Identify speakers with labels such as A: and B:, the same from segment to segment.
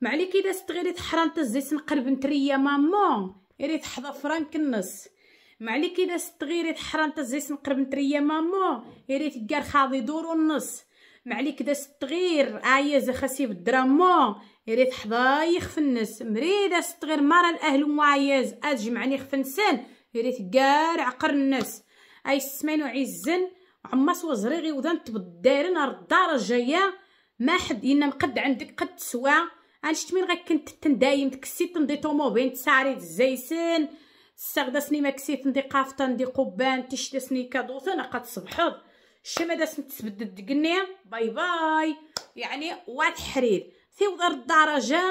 A: معليك اذا ستغيري تحرنت الزيت نقلب نتريا مامون يري تحضر فرانك النص معليك اذا ستغيري تحرنت الزيت نقلب نتريا مامون يري تكار خاضي دور ونص معليك عليك اذا ستغير ايا زخسي بالدرامون يري تحضاي النص مريدة ستغير مرا الاهل وايز اجمعني خفنسان يري تكار عقر النص اي سمين وعزن عماس وزريغي وذنت بالدارن الدرجة ما حد ينا مقد عندك قد سوا انا شفت من غكنت تندايم تكسيت ندي طوموبيل تساري الزيسن ساغدا سني ماكسيت ندي قافطه ندي قبان تشدسني انا قد صبحض الشمه داس نتسبدد دقني باي باي يعني واد حرير في تيوضر الدرجه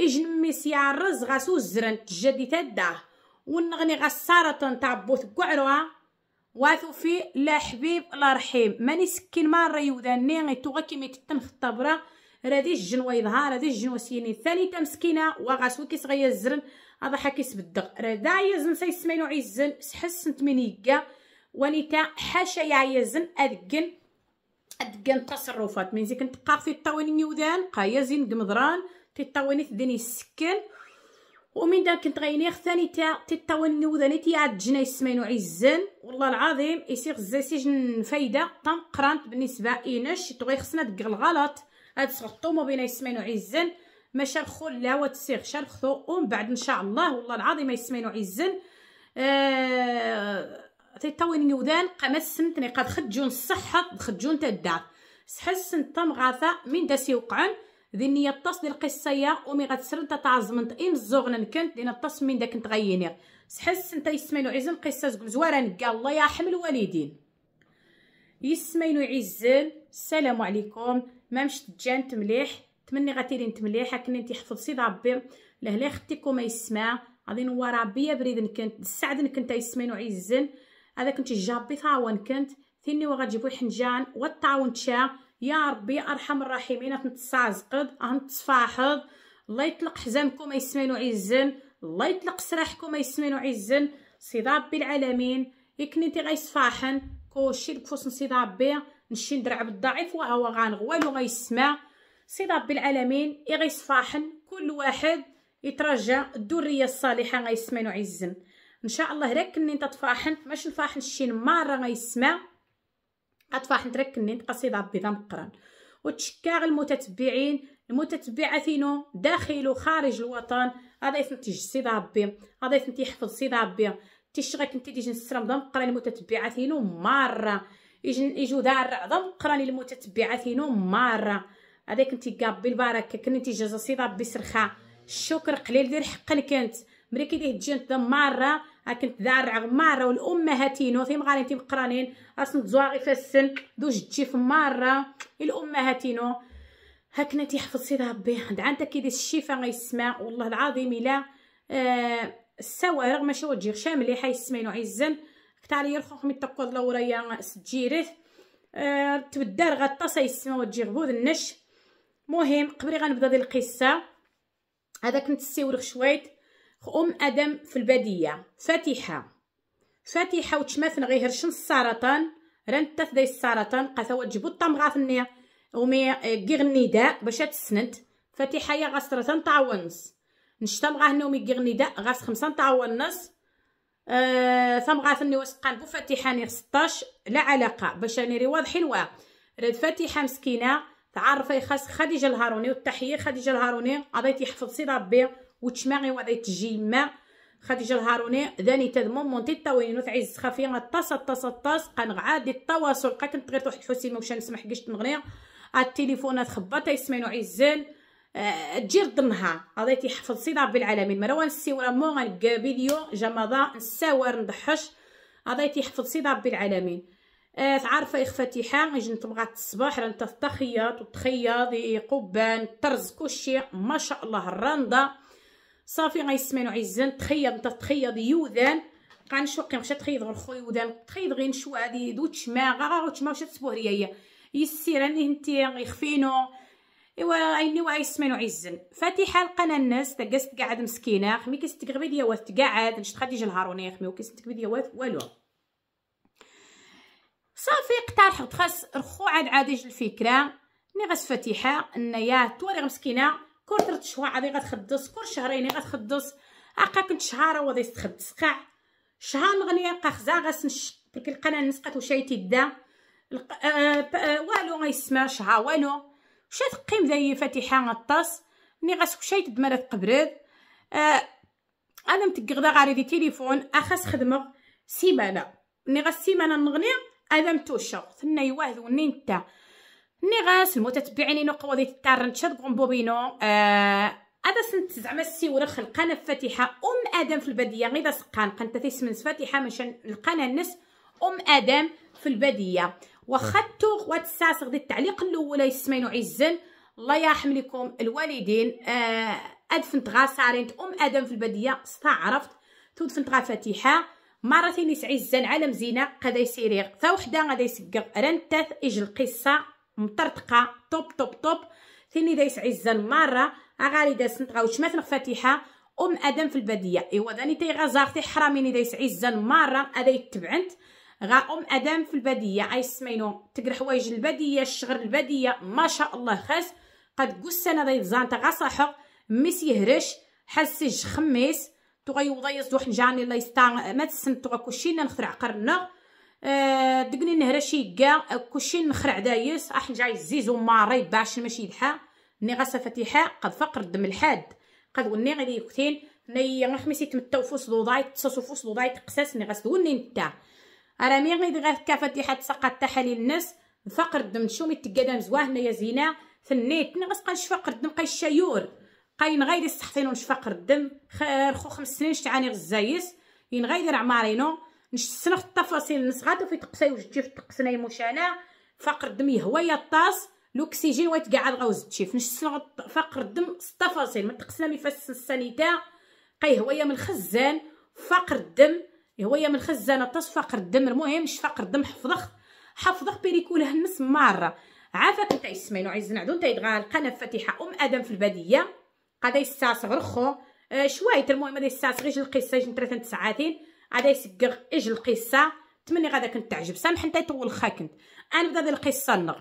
A: اجن ميسي عرز غاسو الزرن تجدي تداه ونغني غسارة تعبوث كوعروها واثو في لا حبيب لا رحيم ماني سكين مار يوداني نيغي توغا كيما تتن في رادي الجنوه يظهر رادي الجنوه سيني الثالثه مسكينه كي كيصغي الزرن هذا حكيس بالدغ رادا يزن سمينو عيزن سحس من يكا ونيتا حاشا يا يزن ادكن ادكن تصرفات من زيك نتقاق في الطاوين يودان قايزين زين قمضران في الطاوين ثدني السكن ومن داك كنت غيني ثاني تاع تطاون نوداني تي عاد جناي سمينو عزن والله العظيم يسيغ الزاسيج فايده طم قرانت بالنسبه اناش توغي خصنا دك الغلط هاد سغطو ما بين يسمينو عزن ما شرخو لا وتسير شرخو ومن بعد ان شاء الله والله العظيم يسمينو عزن آه تيطوين يودان قامت سمتني قد خدجون الصحة خدجون تا سحسن تم غاثا من داسي وقعن ذي النية الطاس دي القصة يا أمي غتسرن تا تتعزمن تقيم الزغن كنت لأن الطاس من داك نتغيني سحسن تا يسمينو عزن قصة زقول قال الله يا حمل والدين يسمينو عزن السلام عليكم ما مش تجانت مليح تمني انت مليحه كني انت يحفظ سيد ربي لهلا ختيكم ما يسمع غادي نوا ربي بريد كنت السعد كنت يسمين وعيزن هذا كنت جابي ثاون كنت ثيني وغتجيبو حنجان والطاون تشا يا ربي ارحم الراحمين تنتصازقد تنتصفاحض أه الله يطلق حزامكم يسمين وعيزن الله يطلق سراحكم يسمين وعيزن سي ربي العالمين يكني انت غيصفاحن كلشي بفوس نسيد ربي نمشي نضرع بالضعيف وهو غنغوال وغيسمع سيد ربي العالمين يغيصفاحن كل واحد يترجى الدريه الصالحه غيسمن وعزن ان شاء الله ركني انت تفاحن ماشي نفاحن شي مره غيسمع غتفاحن تركني انت قصيد ربي مقران وتشكا المتتبعين فينو داخل وخارج الوطن هذا يسنتج سيد ربي هذا يسنتي يحفظ سيد ربي تيشغل كنتي تيجي نسرم المتتبعه فينو مره يجو دار عظم قراني ينو مارة هذا كنتي كابي البركه كنتي جازا سيدي ربي الشكر قليل دير حقا كانت ملي كيديه تجنت مره كنت دار مره والامهاتين في غالين تيم قرانين اصلا زواغي في السن دو جتي في مره الامهاتين هكنا تيحفظ سيدي ربي دعا انت كيدير الشفاء غيسمع والله العظيم الا آه السواء رغم ماشي وجه شامل اللي حيسمعينو عزا حط عليا الخوخ تقول لوريا سجيرت أه تبدار غطاسه يسمى وتجي غبوذ النش مهم قبري غنبدا ديال القصه هذا كنت سيورخ شويت ام ادم في الباديه فاتحه فاتحه وتشماثن غير شن السرطان رنتات داي السرطان قاثا وتجبو النية ومي كيغ آه، النداء باش تسند فاتحه يا غسرطان طاونس نشتم غا هنا ومي كيغ النداء غاس خمسة ونص آه ثمغاثني وسقان بو فاتحاني 16 لا علاقه باش راني ري واضحين واه راد فاتحه مسكينه تعرفي خاص خديجه الهاروني والتحيه خديجه الهاروني عضيتي تيحفظ سي ربي وتشماغي تجي تجيما خديجه الهاروني ذاني تدمون مونتي الطوين وتعز خفي الطاس طاس طاس قنغ عادي التواصل قا كنت غير واحد الحسيمه واش نسمح كيش تنغني التليفونات خبطه يسمعينو عزال تجي لضنها هذا تيحفظ سيدي رب العالمين مروان السي السيورة مو غنكابيديو جمضاء نساور نضحش هذا تيحفظ سيدي رب العالمين آه عارفه اخ فاتيحه يجي نطبغات الصباح راه انت تخيط وتخيط قبان طرز كلشي ما شاء الله الرنده صافي غيسمانو عزان تخيط انت تخيط يوذان قنشوق مشى تخيط غير خويا يودان تخيط غير نشوى هادي دوت شماغه آه، غير تما مشات تسبوه ليا هي السيراني انت غيخفينو ايوا عيني وعيسمن وعيزن فاتحه القناه الناس تقست قاعد مسكينه خمي كيس تقربي ديا واث تقعد نشت غادي الهاروني خمي وكيس تقربي ديا واث والو صافي اقترحوا تخاص رخو عاد عادج الفكره ني غاس فاتحه انيا يا توري مسكينه كور ثلاث شهور عادي غتخدص كور شهرين غتخدص اقا كنت شهاره وضي تخدص قاع شهر نغني يبقى خزا غاس نشق برك القناه نسقات وشايتي دا آه، آه، والو ما يسمعش ها والو شات قيم هي فاتحه الطاس ملي شي تدمرات تقبرد، آه انا متكغدا غاريدي تليفون اخاس خدمه سيمانه غاس سيمانه نغني انا متوشا ثنا يواه وني نتا ملي غاس تتبعيني نقوى ديال التارن تشاد بومبوبينو آه هذا سنت زعما السي ورخ القناه فاتحه ام ادم في الباديه غير سقان قنت تيسمنس فاتحه مشان القناه الناس ام ادم في الباديه واخا نعم. التوغ وتساس غدي التعليق الاول يسمينو عزن الله يرحم لكم الوالدين آه ادفنت غا سارينت ام ادم في البديه استعرفت تدفنت غا فاتحه مرتين يسعزن عالم زينة قد يسيري تا وحدة غادا يسكر رنتات اجل القصة مطرطقة طوب طوب طوب ثاني دايس يسعزن مرة اغالي دا غاو وشماثن فاتحة ام ادم في البدية ايوا داني تيغا زارتي حراميني دايس عزا مرة ادا يتبعنت غا ام ادم في الباديه اي سمينو تقرا حوايج الباديه الشغل الباديه ما شاء الله خاز قد قوس انا ضيف زانتا صحق ميس يهرش حسج خميس تغي وضيص دوح نجاني الله يستان ما تسنت تغا كلشينا نخرع قرنا أه دقني نهرشي كاع كلشي نخرع دايس راح نجاي الزيزو ماري باش ماشي يدحا ني غا فتيحه قد فقر الدم الحاد قد وني غادي يكتين ني خميس يتمتاو فوس ضوضاي تصصو فوس ضوضاي تقساس ني غاس وني نتا راه مي غير غير كفتيحه سقط تحاليل الناس فقر الدم شومي تقدا مزواه هنايا زينه فنيت النيت نغس قنشفى فقر الدم قاي الشيور قاين غير يستحسنوا نشفى فقر الدم خير خو خمس سنين شتعاني غزايس ين غير عمارينو في التفاصيل نسغات في تقصي وجدي في تقسناي موشانا فقر الدم يهوى الطاس لوكسيجين ويتقعد غوز التشيف نشسنخ فقر الدم في التفاصيل من تقسنا ميفاس السانيتا قاي هويا من الخزان فقر الدم يا من خزانه فقر الدم المهم فقر الدم حفظخ حفظخ بيريكوله النس مره عافاك نتاع السمين وعايز نعدو نتا يدغال القناه فاتحه ام ادم في الباديه قادا يستاسغ رخو آه شويت المهم هذا يستاسغ اجل القصه اجل ثلاثه ساعاتين غادا يسكر اجل القصه تمني غادا كنت تعجب سامح نتا يطول خاكنت انا بدا القصه النغ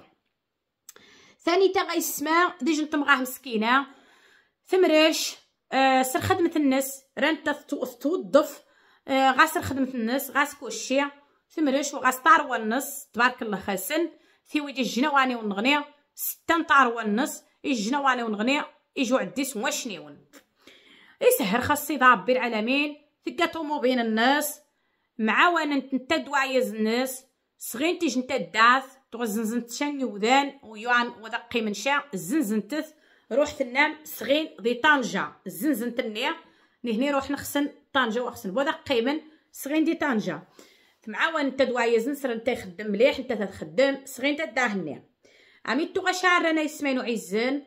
A: ثاني تا غيسمع ديجن تمغاه مسكينه ثمرش آه سر خدمه الناس رانت توظف آه، غاسر خدمه الناس كوشي ثمرش وغاسطار والنص تبارك الله خاسن في ويدي الجنواني والنغني ستة نطار والنص الجنواني والنغني يجو عندي سوا شنيون يسهر خاصي ربي العالمين ثقاتو بين الناس معاونة نتا دوايز الناس صغير تيج نتا الداث زنزنت شاني وذان ويوان وذقي من شا زنزنتث روح تنام صغير ذي طنجة زنزنت تنية نهني روح نخسن طنجه وخص نبوذا قيما صغين دي طنجه معاون انت دوايز نصر انت يخدم مليح انت تخدم صغين انت داهني عميد تغا شعرنا يسمينو عزن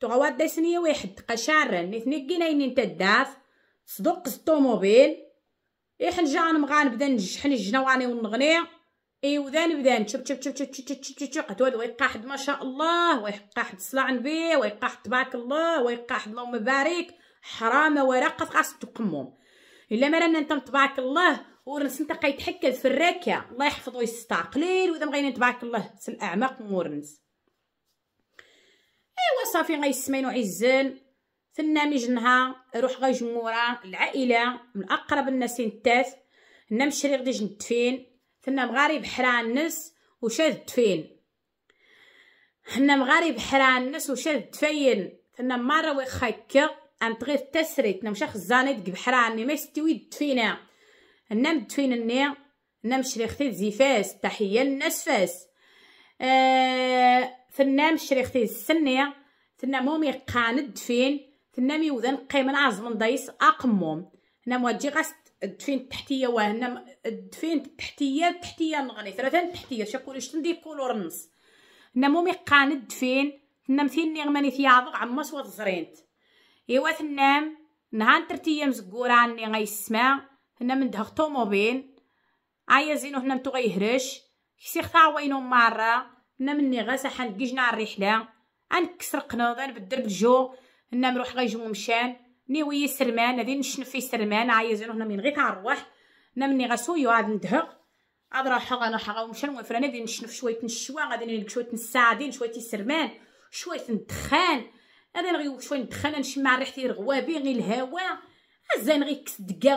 A: توغا واد سنية واحد تقا شعرن اثنين قينين انت داف صدق الطوموبيل إحنا جان مغان بدا نجحن الجنواني ونغني اي وذان بدا نشب تشب تشب تشب تشب تشب تشب قد ويبقى حد ما شاء الله ويبقى حد صلاع نبي ويبقى حد تبارك الله ويبقى حد اللهم بارك حرام ورقة غاس تقمم الا ما رانا انت تبارك الله ورنس انت قيتحكز في الراكع الله يحفظ ويستر قليل واذا بغينا تبارك الله سن اعماق مورنس ايوا صافي غيسمينو عزان ثنامي جنها روح غيجمورا العائله من اقرب الناس نتاث ثنا مشري غدي جنتفين ثنا مغارب بحران نس وشاد دفين حنا مغارب بحران نس وشاد دفين ثنا مره ويخا انتغيف تسريت نمشخ زانيت عني ما يستوي دفينا نم دفينني نم شريختي زيفاس تحية للناس آه ثنام شريختي السنية ثنام هم قان الدفين ثنام وذن قيم العز من ضيس أقموم هنا مواجي غاس الدفين التحتية وهنا الدفين التحتية التحتية نغني ثلاثة التحتية شاكولي شتندي كولور نص هنا هم قان الدفين ثنام ثيني غماني ثيابق عمس وتزرينت ايوا ثنام نهار ترتيه مزقورة عني غيسمع هنا من دهق طوموبيل عيا زينو هنا متو غيهرش كسيخ وينو مرة هنا مني غاس حنقجنا الرحلة غنكسر قنوض غنبدل الجو هنا نروح غيجمو مشان نيوي سرمان هادي نشنف في سرمان عيا زينو هنا من غي تعروح هنا مني غاسويو عاد ندهق غاد راح غا غنمشي نوفر انا غادي نشنف شويه نشوا غادي نلك شويه نساعدين شويه سرمان شويه الدخان انا غير شويه ندخل مع ريحتي رغوابي غير الهواء الزين غير كس دقه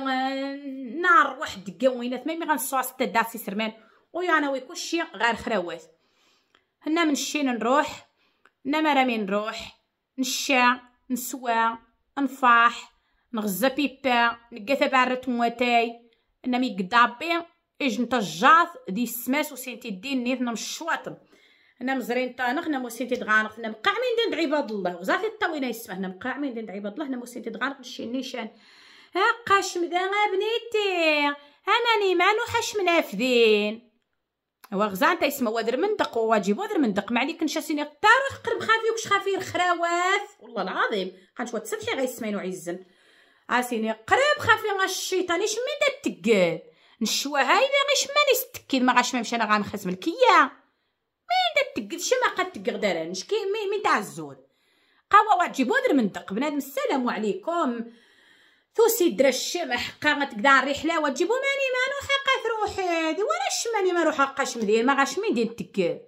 A: نار واحد دقه وينات ميمي غنسوع ستة داسي سرمان ويا انا كلشي غير خراوات هنا من الشين نروح هنا ما رامي نروح نشا نسوا نفاح نغزا بيبا نقاثا بارت مواتاي انا مي قدابي اجنت الجاث دي السماس وسينتي الدين نيثنا مشواطن هنا مزرين طانغ هنا موسين تدغانغ هنا مقاعمين دين عباد الله وزاتي الطوينا يسمى هنا مقاعمين دين عباد الله هنا موسين تدغانغ نشي نيشان هاقاش مدان بنيتي انا نيمان وحش منافذين هو غزان تا يسمى وادر مندق وواجب وادر مندق ما عليك نشا سيني قرب خافي وكش خافي الخراوات والله العظيم غنشوى تسدحي غيسمين وعزن اسيني قرب خافي غا الشيطان اش دا تقل نشوى هاي غيش مانيش تكيد ما غاش ما مشى انا نخزم الكيه مين تقد شي ما قد تقد نشكي مين مين تاع الزور قهوه وتجيبو در من دق بنادم السلام عليكم توسي درا الشمع حقا ما الرحله وتجيبو ماني ما نوحق روحي هادي ولا الشماني ما نوحق قاش مدير ما غاش مين دير تكال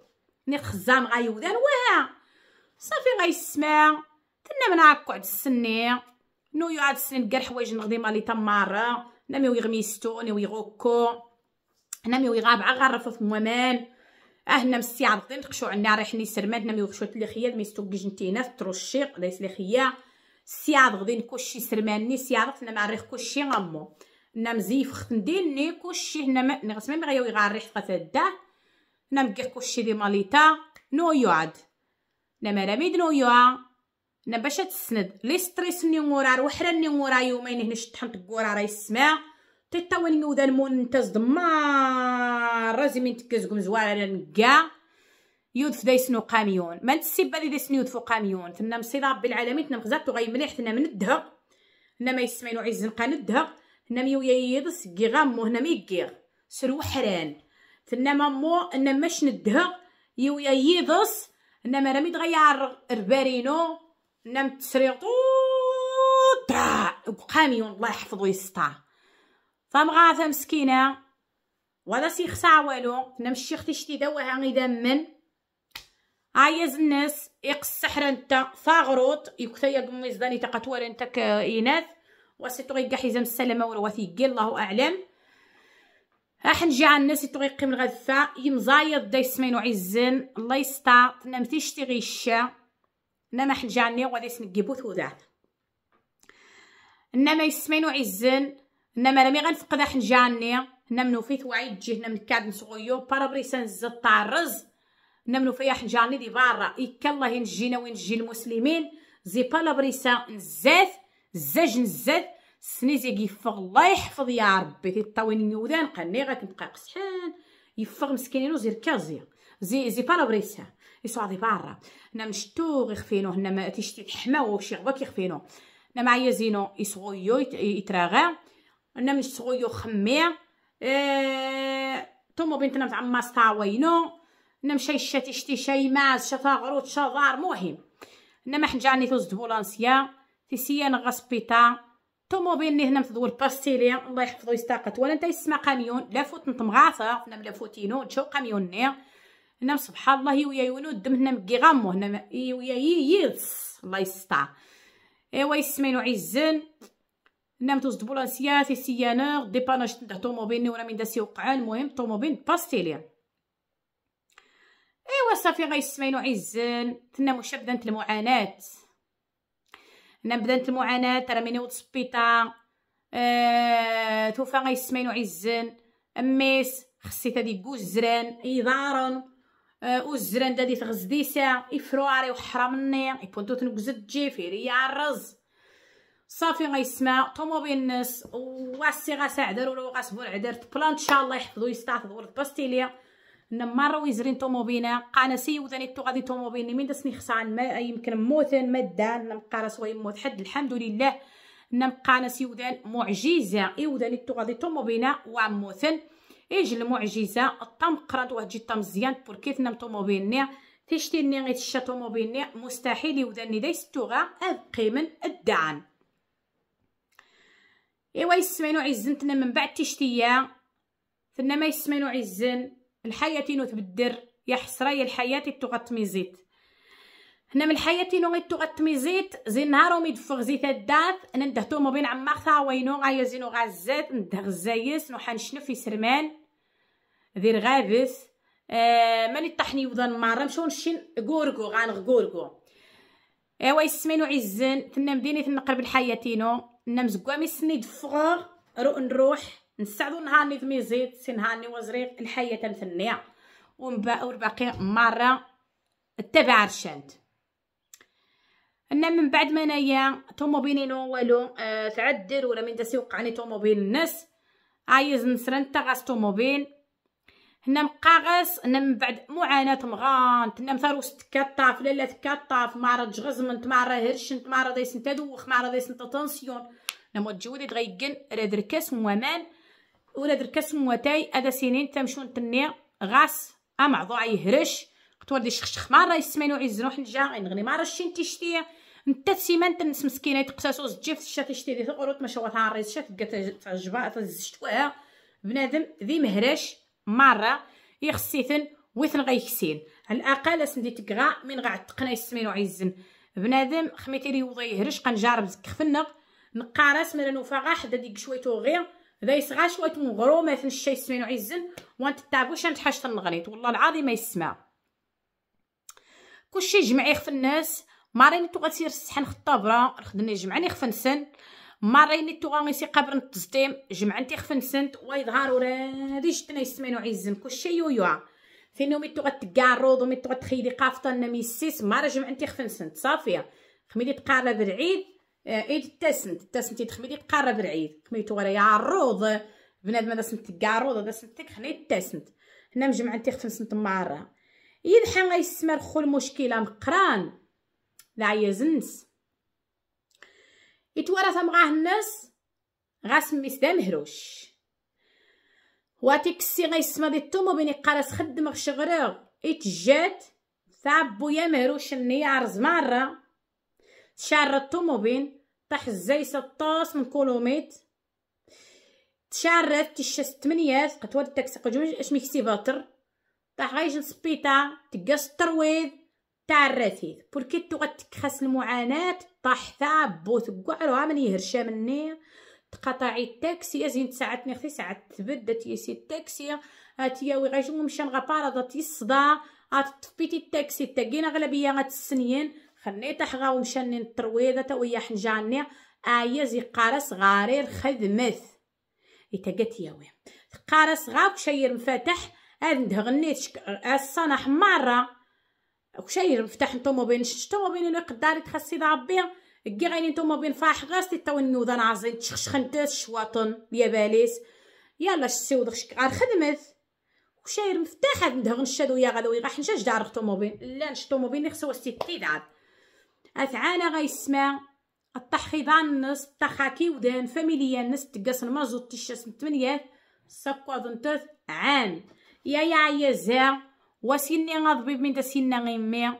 A: ني خزام غيودان واه صافي غيسمع كنا من عقعد السني نو يعاد السنين كاع حوايج نغدي مالي تمارة نامي ويغمي ستوني ويغوكو نامي ويغابعة غرف في ممان اهنا مسيع غدين تقشو عنا ريحني سرمانتنا ميوغشو تلي خيال ميستوك جنتينا تروشيق دايس لي خيا سيعض غدين كلشي سرماني سيعض مع ريح كلشي غمو نا مزيف ختندين ني كلشي هنا ما نغسمي مي غيوي غار ريح غتداه نا مكيح كلشي دي ماليتا نو يعد نا مراميد نو يعا نا باش تسند لي ستريس ني مورار وحرا ني مورا يومين هنا شطحن تقورا راه يسمع تتواني مودان منتز دمار رازي من تكزكم زوارة نقا في دايسنو قاميون ما نتسيب بالي دايسنو فوق قاميون تنا مصيدة ربي العالمين تنا مغزاتو غاي مليح تنا من الدهق هنا ما يسمعينو عيز زنقا ندهق هنا ميو ييضس كي غامو هنا ميكيغ سرو حران تنا مامو انا ماش ندهق يو ييضس انا ما رامي تغير ربارينو هنا متسريطو قاميون الله يحفظو يسطع فمغاثة مسكينة ولا سيخسع والو انا مشي اختي دواها غيدا من هاي زنس يقص سحر انت فاغروط يكثي قمي زداني تقتور انت إناث آه، وسيتوغي كاع حزام السلامة ولا وثيقي الله أعلم احنجي على الناس يتوغي قيم الغذفة يمزايض دا يسمينو وعزن الله يستار نمتيش تيغي الشا نما حنجاني وغادي وغادي نجيبو ثوذات انما يسمين وعزن انما لمي غنفقد حنجاني هنا منو فيت وعيد تجي هنا من كاد نسغيو بارابريسان زد الرز هنا منو فيا حنجاني دي بارا يك الله ينجينا وينجي المسلمين زي بارابريسان نزات زاج نزات سنيزي كيفغ الله يحفظ يا ربي تيطاوين نيودان قني غتبقى قصحان يفغ مسكينينو زير كازيا زي زي بارابريسان دي بارا هنا منشتو غيخفينو هنا ما تيشتي تحماو وشي غبا كيخفينو هنا معايا زينو يسغيو يتراغا انا من شغيو خمي اه تومو بنتنا متاع ماستا وينو انا مشاي شاتي شتي شاي ماز شتا غروت شظار مهم انا ما حنجاني توز دبولانسيا سيان غاسبيتا تومو بين هنا متدور باستيليا الله يحفظو يستاقت ولا نتا يسمع قاميون لا فوت نتمغاصه انا بلا فوتينو تشو قاميون ني هنا سبحان الله ويا ولود الدم هنا مكي غامو هنا ويا يس الله يستر ايوا يسمينو عزن نامتو زد بولاسيا سي ديباناج تاع طوموبيل نورا من داسي وقع المهم طوموبيل باستيليا ايوا صافي غيسمعينو عزان تنا مش بدات المعاناه نا بدانت المعاناه راه مني وتسبيطا آه... توفى غيسمعينو عزان اميس خصيت هادي كوج ايضارن يدارن آه... دادي تغزديسا يفرو وحرمني إبونتو مني يبونتو تنكزد جيفيري الرز صافي غيسمع طوموبيل الناس واسي غساعدر ولا غاسبور عدار بلان ان شاء الله يحفظو يستحفظوا الباستيليا ان مره ويزرين طوموبينا قانا سيوزاني تو غادي طوموبيني من دسني خسان ما يمكن موثن مدان نبقى راسو يموت حد الحمد لله نبقى سيودان معجزه ايوداني تو غادي طوموبينا وموثن ايج المعجزه الطم قرات واحد الطم مزيان بور كيف نم طوموبيني تشتيني غيتشا طوموبيني مستحيل يوداني دايستوغا ابقي من الدعان ايوا يسمينو عزنتنا من بعد تشتيا ثنا ما يسمينو عزن الحياة نو تبدر يا حسرة الحياة تغطميزيت هنا من الحياة نو غي تغطميزيت زين نهار ومي دفغ زيت الدات انا ندهتو ما بين عمار وينو غايا زينو غازات ندهغ الزايس نو حنشنف في سرمان دير غابس آه ماني طحني وضن مارة مشو نشين غورغو غانغ غورغو ايوا يسمينو عزن ثنا مدينة نقرب الحياة نو نمزقوامي سني دفغور رو نروح نسعدو نهارني ميزيد سي نهارني وزريق الحياه تمثنيه وباقي مره تبع رشانت انا من بعد ما انايا طوموبيلين والو آه تعدل ولا من داسي وقعني طوموبيل الناس عايز نسرن تا غاس طوموبيل هنا مقاغس هنا من بعد معاناة مغانت هنا مثار وست كطاف لا لا تكطاف معرض جغزمنت معرض هرشنت معرض يسنت تدوخ معرض انت طونسيون لما تجودي تغيقن راه دركاس ومان ولا دركاس مواتاي ادا سنين تمشون تني غاس امعضوع أه، يهرش قطور دي شخشخ مرة يسمينو عزنو حنجا غنغني مرة شين تشتي انت سيمان تنس مسكينة تقساسو زجيف تشتا تشتي دي ثقروت مشاو تعريز شات تقا تعجبها تزشتوها بنادم ذي مهرش مره يخصيثن ويثن غيكسين على الاقل اسندي تقرا من غا عتقنا يسمين وعيزن بنادم خميتي لي وضي يهرش قنجرب كفنق نقارس من نوفا حدا ديك شويتو غير ذا يسغى شويه مغرو ما يثن شي سمينو وعيزن وانت تابوش انت حاشت النغنيت والله العظيم ما يسمع كلشي جمعي خف الناس مارين تو السحن الصحن خطابره خدني جمعني نسن مرين التوغاني سي قبر التزطيم جمعنتي خفن سنت ويظهر ورادي شتنا يسمنو عيزن كلشي يويوع فين يومي تغا تكاروض ومي تغا تخيدي قافطه لنا ميسيس مرة جمعنتي خفن سنت صافيه خميدي تقارب العيد آه، عيد التاسنت التاسنت تخميلي تقارب العيد خميتو غير يا روض بنادم هذا سنت تكاروض هذا سنتك خلي التاسنت هنا مجمعنتي خفن سنت مارة يدحن غيسمر خو المشكله مقران لا يزنس يتوارث معاه الناس غاسمي سدا مهروش واتيك السي غيسما دي التومو بيني قارس خدم غشغرغ اتجات ثعبو يا مهروش النيار زمارة مرة تشعر الطوموبيل طاح الزايسة الطاس من كولوميت تشعرت تشاس تمنيات قتوال التاكسي قجوج اش ميكسي باطر طاح غيجي لسبيطا تقاس الترويض تاع بوركي تو غتكخس المعاناة طاح ثاب بوث كاع راه من يهرشا مني تقطعي التاكسي زين ساعتني اختي ساعات يا سي التاكسي هاتياوي غاجو مشان غبارضة الصدا غاتطفيتي التاكسي تاكين اغلبية خنيت حغا تحغا ومشاني الترويضة ويا حنجاني ايا زي قارس غارير خدمث يا ياوي قارس غا شير مفاتح عندها ندهغنيت الصنح مرة وشاير مفتاح نتوما بين نتوما بين انا قداري تخسي ربي كي غيني نتوما بين فاح غاس تاو النوضه نعزين تشخشخنت الشواطن يا باليس يلا شسيو دخشك غير خدمت وشاير مفتاح هاد ندهغ نشادو يا غدوي غا حنجاج دار الطوموبيل لا نش طوموبيل خصو ستي دعاد اثعانا غيسمع الطحيضان نص تخاكي ودان فاميليا نص تقاس المازوت تشاس من ثمانيات سكو اظن عام يا يا يا زير وسني غضبيب من دا سنة غيمي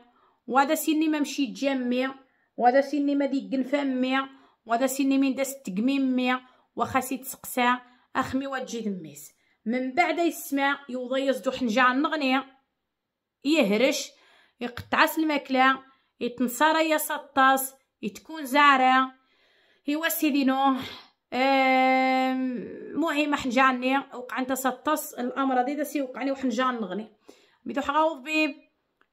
A: ودا سني ما مشي جامي ودا سني ما ديقن فمي ودا سني من دا ستقمي مي وخاسي تسقسا أخمي وجي دميس من بعد يسمع يوضي يصدو حنجع النغنية يهرش يقطعس الماكلة يتنصر يا سطاس يتكون زعرة هو سيدي نوح المهم حنجاني وقع انت سطاس الامر هذا سي وقعني وحنجان نغني ميتوحغاوض بيم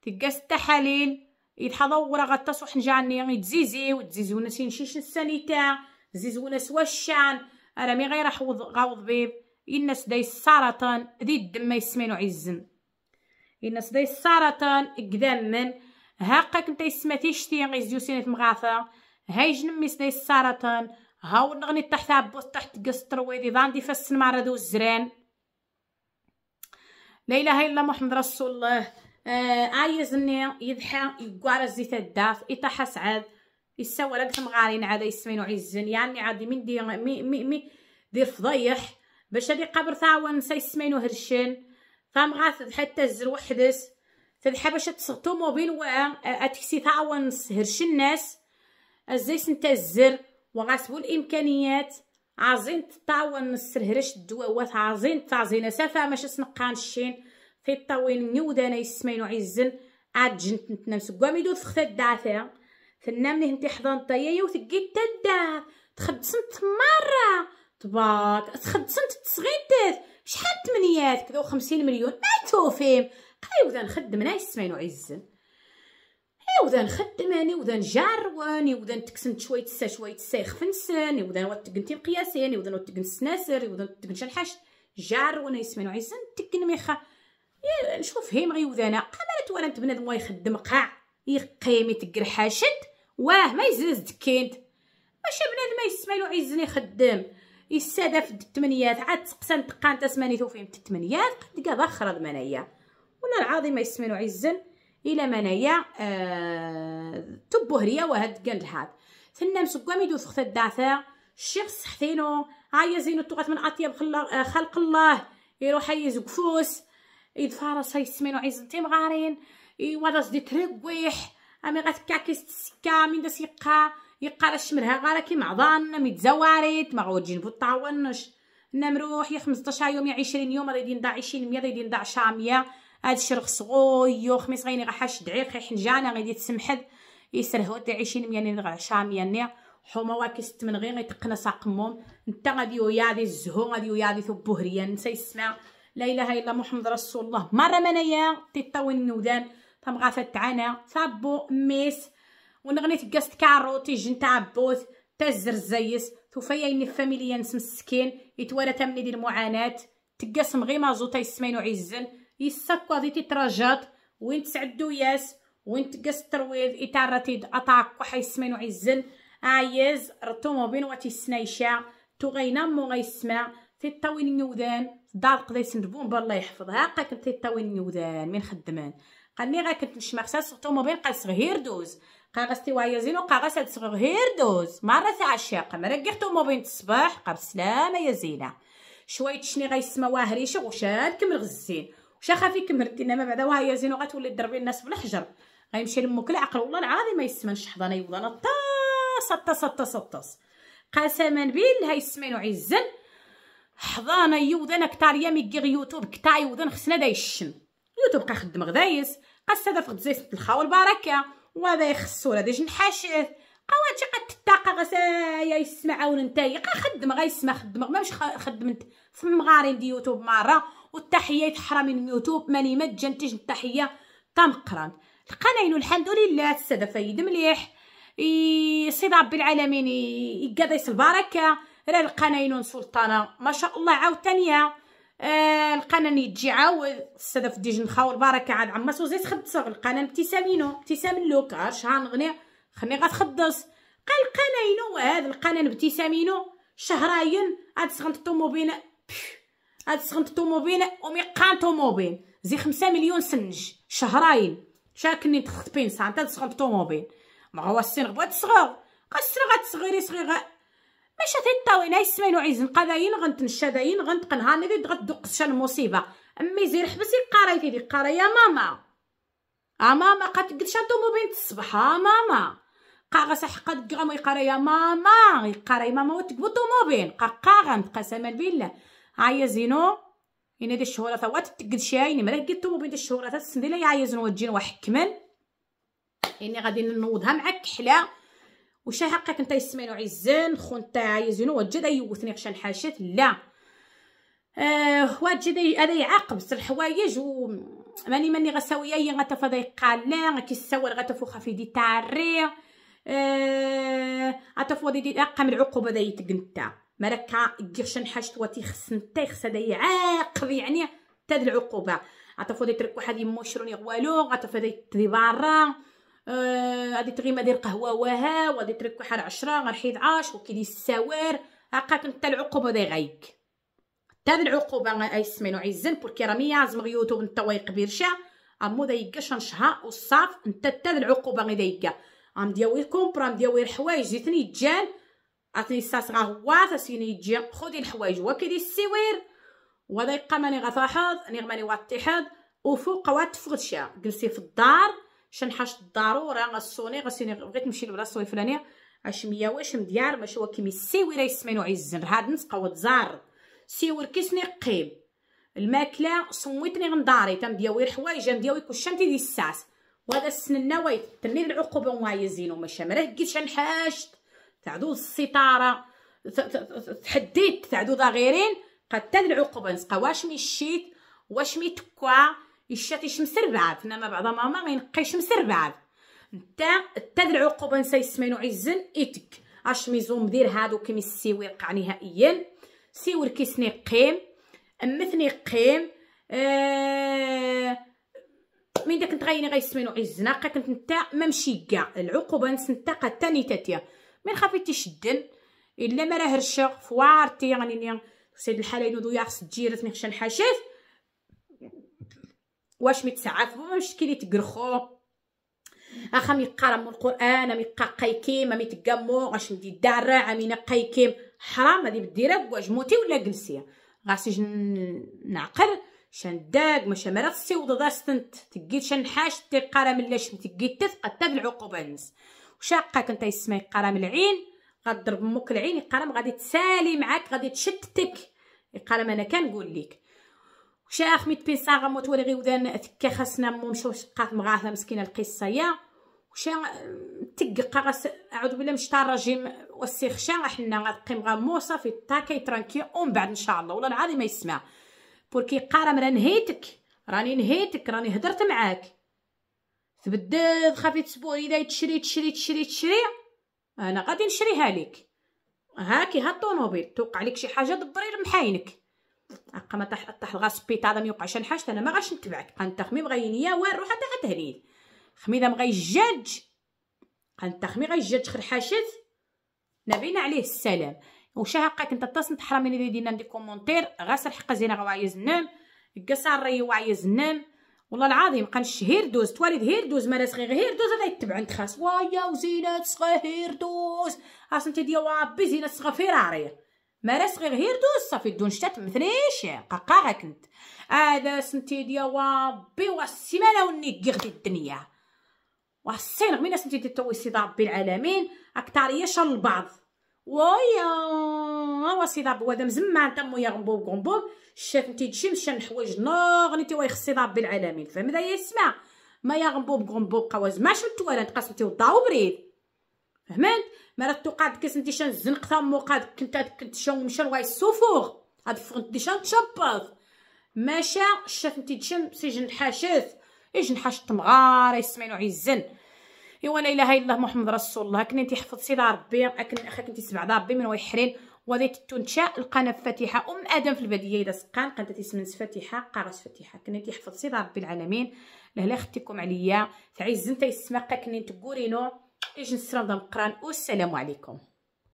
A: تقاس التحاليل يتحضو ورا غتصوح نجاني يتزيزي وتزيزونا سينشيش زيزو زيزونا سواشان انا مي غير حوض غاوض بيب الناس داي السرطان دي الدم ما يسمينو عزن الناس داي السرطان من هاقك نتا يسماتي شتي غيزيو سينة مغاثة هاي جنميس داي السرطان هاو نغني تحت عبوس تحت قص ترويدي ضاندي فسن دو الزران لا اله الا محمد رسول الله آه عايزني آه، يضحى يقوار الزيت الداف يطحى سعاد يسوى لك مغارين عاد يسمين وعزن يعني عادي من دي مي مي مي دير فضيح باش هادي قبر ثاون سيسمين هرشين ثام غاث حتى الزر وحدس تضحى باش تسغطو موبيل و آه، اتكسي ثاون هرش الناس الزيس نتا الزر وغاسبو الامكانيات عازين تطاون نسترهرش الدواوات عازين تعزينه سافا ماشي سنقان الشين في الطاوين نيود انا يسمينو عزن عاد جنت نتنام سكوا ميدو تختا دافع تنام ليه نتي حضن طيايا وثقيت تداف تخدسنت مرة تباك تخدسنت تسغيدات شحال تمنيات كذا وخمسين مليون ما توفيم قايو ذا نخدم نايس يسمينو عزن وذا نخدم انا وذا نجار واني وذا نتكسنت شويه تسا شويه تسا خفنسان وذا وتقنتي مقياسان وذا وتقن السناسر وذا وتقن شنحاش جار وانا يسمنو عيسن تكن ميخا يا نشوف هيم غيوذانا قمرت وانا بنادم ما يخدم قاع يقيمي تقر حاشد واه ما يزلز دكينت ماشي بنادم ما يسمعلو عيزني خدام يسادة في التمنيات عاد تقسان تقان تسماني توفيم التمنيات قد كذا اخرى المنية والله العظيم ما يسمعلو عيزن الى منايا آه تبهريه وهاد قال هاد ثنا مسقامي ميدو سخت الداثا الشيخ صحتينو هيا زينو طغات من اطيب آه، خلق الله يروح يزقفوس يدفارس هاي سمينو عيز الدين غارين يوضاس دي ترقويح امي غتكعكس السكا من داس يقا يقا الشمرها غارا كي معضان مي تزواريت ما في بطاونش نمروح يا 15 يوم يا 20 يوم ريدين دا 20 100 ريدين دا 100 هاد الشرق الشرغ يو خميس غيني غا حاش دعيق غي حنجانه غيدي تسمحد يسر هو تاع 20 مياني غا 10 مياني حومه واكي ست من غير غيتقنا ساقمهم نتا غادي ويا دي الزهو غادي ويادي ثبو هريا نسى يسمع لا اله الا محمد رسول الله مره منايا تيطاوي النودان تم غافت عنا ثابو ميس ونغنيت قاست كاروتي جن تاع بوث تا الزرزيس توفيا ان الفاميليا نسمسكين يتوالى تمني دي المعاناه تقاسم غي مازوطا يسمينو عزن يسك غادي تترجط وين تسعدو ياس وين تقص الترويض إتارتيد أطاق وحيسمين وعزن عايز آه رتومو بين واتيسنايشا تغينا مو غيسمع تيطاوين نيودان دار قديسن بومبا الله يحفظها قا كنت تيطاوين نيودان من خدمان قالني غا كنت مش مخساس رتو موبيل قال صغير دوز قا غاستي وايا زين وقا غاس هاد صغير دوز مرة تعشاق مرقحتو موبيل تصباح قا بسلامة يا زينة شوية شني غيسمع واهري غشان كمل غزين واش خافي كمرتي ما بعدا وهي زينو غتولي تضربي الناس بالحجر غيمشي لمك العقل والله العظيم ما يسمنش حضانه يولى انا طاس طاس طاس طاس قسما بالله يسمنو عزا حضانه يودن كتار يامي كيغ يوتيوب كتا يودن خصنا دا الشن يوتيوب خدم غدايس قصة في غزيس الخاو البركه وهذا يخصو ولا ديج نحاشيه قواتي قد تتاقى غسايا يسمعون نتايا قا خدم غيسمع خدم ما مش خدم انت في مغارين دي يوتيوب مره والتحيه حرامي من يوتيوب ماني ما تجنتج التحيه قران القناين الحمد لله الساده فايد مليح يصيد ربي العالمين يقضيس البركه راه القناين سلطانه ما شاء الله عاوتانيه آه، القناه القنان يجي عاود السدف ديج نخاو البركه عاد عماس وزيد خدص القناه ابتسامينو ابتسام اللوك عرش هانغني خني غتخدص قال القناينو هذا القناه ابتسامينو شهرين عاد صغنت الطوموبيله هاد سخنت الطوموبيل وميقان طوموبيل زي خمسة مليون سنج شهرين شاكني تخت بين سانتا تسخن الطوموبيل ما هو السن بغات تصغر قصر غتصغيري صغيره ماشي تيطاوين هاي سمين وعيزن قضاين غنتنشا داين غنتقنها انا اللي غتدق مصيبة أما امي زير حبسي قرايتي ديك قرا يا ماما ا آه ماما قد شان طوموبيل تصبح ا آه ماما قاغا صح قد قام يا ماما يقرا يا ماما وتقبط طوموبيل قاغا قسما بالله عيزينو يعني إن دي الشهورة ثوات تقد شاين يعني مراه قلتو بين الشهورة ثلاث يا لا عيزنو وتجين وحكمن إني يعني غادي نوضها معاك حلا وشا حقك نتا يسمينو عزان خون تا وجد اي يوثني غشان حاشات لا آه واجد هذا يعاقب سر الحوايج و ماني ماني غساوي اي غتفضى يقال لا كيساور غتفوخا في دي تعري آه غتفوضي دي اقام العقوبه ذا يتقنتا مالك دير حاجه و خصن حتى خص هذا يعاقب يعني حتى العقوبه عطاف هذا تركو واحد يمو شروني والو عطاف هذا يتدي برا آه، غادي تغي ما دير قهوه وها وغادي تركو واحد 10 غير 11 وكيدي السوار هاكاك حتى العقوبه داي غايك حتى العقوبه يسمينو عزن بوركي راه ميازم يوتيوب نتا ويق بيرشا امو دايكا شنشها وصاف نتا حتى العقوبه غي دايكا غندياوي الكومبرا ندياوي الحوايج جيتني جان عطيني راه الساسغا هوات يجي خدي الحوايج وكدي السوير وهذا يبقى ماني اني ماني واطي واتحض وفوق واتفغتشا جلسي في الدار شنحاش الضروره غصوني غسيني بغيت نمشي لبلاصه الفلانيه اش ميا واش مديار باش هو كيمي السوير يسمينو عزن هاد نتقوى تزار سيور كيسني قيب الماكله صميتني غنداري تندياوي الحوايج ندياوي كلشي ديال الساس وهذا السنه وايت تنين العقوبه وما يزينو ماشي مراه كيتش نحاشت تعدو الستاره تحديت تعدو ضغيرين قد تد العقوبه نسقى واش مي الشيت واش مي تكوا الشات يشمس ربعات انما بعض ماما ما ينقيش مسربعات نتا تد العقوبه نسى يسمينو عزن ايتك اش ميزوم دير هادو كيم السيوي قع نهائيا سيور الكيسني قيم امثني قيم آه من داك نتغيني غيسمينو عزنا قا كنت نتا ممشي كاع العقوبه نس نتا تاني تاتيا من خفيت تشدن الا ما راه هرشق فوارتي يعني ني سيد الحاله ودويا خص تجيرت مي خشن حاشات واش متسعف واش كيلي تقرخو اخا ميقرا من القران ميقا قيكيم ميتقمو واش ندي الدار عامينه قيكيم حرام هذه بديرها واش موتي ولا جلسيه غاسي نعقل شان داك ماشي مرات سي دا ستنت تقيت شان حاش تقرا من لاش تقيت تثقل العقوبه نس وشاقه كنت يسمى قرام العين غضرب مك العين يقرا غادي تسالي معاك غادي تشتتك يقرا انا كنقول لك شاخ ميت بين صاغه موت ولا غيودان تكا خاصنا مو مشاو شقات مغاثه مسكينه القصه يا وشا تق قرص اعوذ بالله مش الرجيم والسيخ شا حنا مغا مو صافي تاكي ترانكي ومن بعد ان شاء الله والله العظيم ما يسمع بوركي قارا راه نهيتك راني نهيتك راني هدرت معاك تبدد خافي تسبوني الا تشري تشري تشري تشري انا غادي نشريها لك هاكي ها الطونوبيل توقع لك شي حاجه ضرير محاينك هاكا ما طاح طاح لغا هذا ما يوقعش نحاجت انا ما غاش نتبعك انت خمي مغينيا وين روح حتى غتهنيد خمي ما غيجاج انت خمي خر خرحاشات نبينا عليه السلام وش هاكاك انت تصن تحرمين لي دينا دي كومونتير غاسر حقا زينا غوايز النام قصار ري وايز النام والله العظيم قنش هيردوز هير هيردوز مالا صغير هيردوز هذا يتبع عند خاص وايا وزينات صغير دوز خاص انت ديال وابي زينات صغير فيراري مالا صغير هيردوز صافي دون شتات مثنيش قاقا غا كنت هذا سنتي ديال واسي مالا وني غير الدنيا والصين غمينا سنتي تتوي سيد ربي العالمين اكتر يشل البعض وايا آه، واسي ربي وادا مزمع انت مويا غنبوب غنبوب الشات نتي تشي مشى نحوايج نور نتي خصي ربي العالمين فهم دا يسمع ما يا غنبوب غنبوب قواز ما شمت ولا تقاس نتي وضاو بريد فهمت مرا توقعد كيس نتي شان زنق مو قاد كنت كنت شان مشى واي السوفور هاد فغنت دي شان تشبط ماشى الشات نتي تشم سجن حاشث ايش نحاش تمغار يسمعوا عزن ايوا لا اله الا الله محمد رسول الله كنتي حفظتي ربي اكن اخاك انت سبع ربي من ويحرين وذيك تنشاء القناة فاتحة أم آدم في البدية إذا سقان قناه تسمنس فاتحة قارس فاتحة كنا تيحفظ سيد ربي العالمين لهلا اختكم عليا تعيز نتا يسمقك كنا تقورينو ايش نسرم دم القران والسلام عليكم